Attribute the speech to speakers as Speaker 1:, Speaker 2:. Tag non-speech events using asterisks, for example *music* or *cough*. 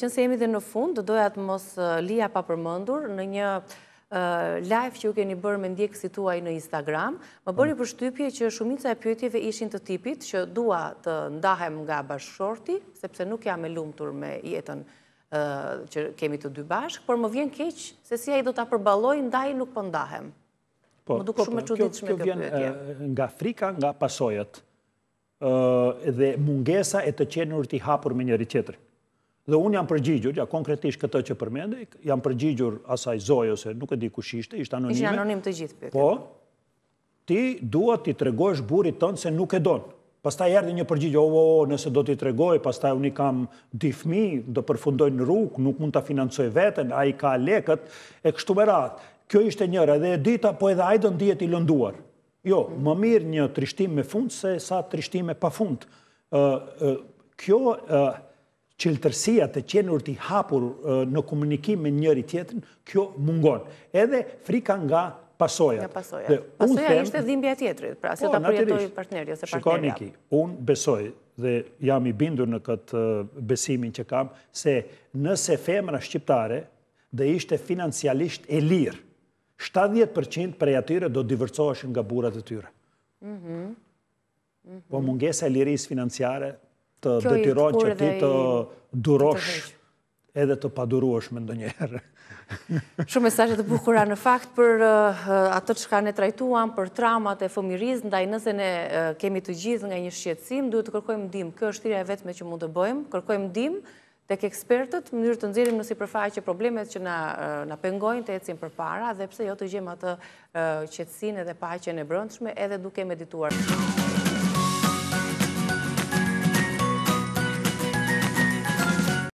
Speaker 1: qënë se jemi dhe në fund, do doja të mos lija pa përmëndur në një live që ju keni bërë me ndjekë situaj në Instagram, më bërë i përshtypje që shumica e pjotjeve ishin të tipit që dua të ndahem nga bashkëshorti, sepse nuk jam e lumëtur me jetën që kemi të dy bashkë, por më vjen keqë se si a i do të apërbaloj, ndaj nuk po ndahem.
Speaker 2: Po, më duko shumë e që ditë shme kjo Nga frika, nga pasojat, dhe mungesa e të qenur të hapur me njëri qetëri. Dhe unë jam përgjigjur, ja konkretisht këtë që përmende, jam përgjigjur asaj zojë ose nuk e di ku shishte, ishte anonime. Ishte anonim të gjithë përgjigjur. Po, ti duat të tregojsh burit tënë se nuk e donë. Pasta e erdi një përgjigjë, o, o, o, nëse do t'i tregoj, pas ta unë i kam difmi, do përfundoj në rukë, nuk mund t'a financoj vetën, a i ka lekët, e kështu me radhë. Kjo ishte njërë, edhe e dita, po edhe ajdo në djetë i lënduar. Jo, më mirë një trishtim me fund, se sa trishtim me pa fund. Kjo, qëllëtërsia të qenur t'i hapur në komunikim me njëri tjetën, kjo mungon. Edhe frika nga pasojat. Nga
Speaker 1: pasojat. Pasoja ishte dhimbja tjetërit, pra se po, ta përjetoj partnerit ose partnerit. Shikoniki,
Speaker 2: unë besoj dhe jam i bindur në këtë besimin që kam, se nëse femra shqiptare dhe ishte financialisht e lirë, 70% prej tyre atyre do divërcoheshë nga burat e tyre.
Speaker 1: Mhm. Mhm. Po
Speaker 2: mungesa e liris financiare të detyron që ti të durosh edhe të padurosh me ndonjëherë.
Speaker 1: *laughs* Shumë mesaje të bukura në fakt për eh, atë që ka ne trajtuam, për traumat e fëmiriz, ndaj nëse ne eh, kemi të gjithë nga një shqetsim, duhet të kërkojmë dim, kjo është tira e vetme që mund të bëjmë, kërkojmë dim të kë ekspertët, mënyrë të nëzirim nësi përfaqe problemet që në eh, pengojnë të ecim për para, dhe pse jo të gjemë atë qetsin edhe paqen e brëndshme, edhe duke medituar.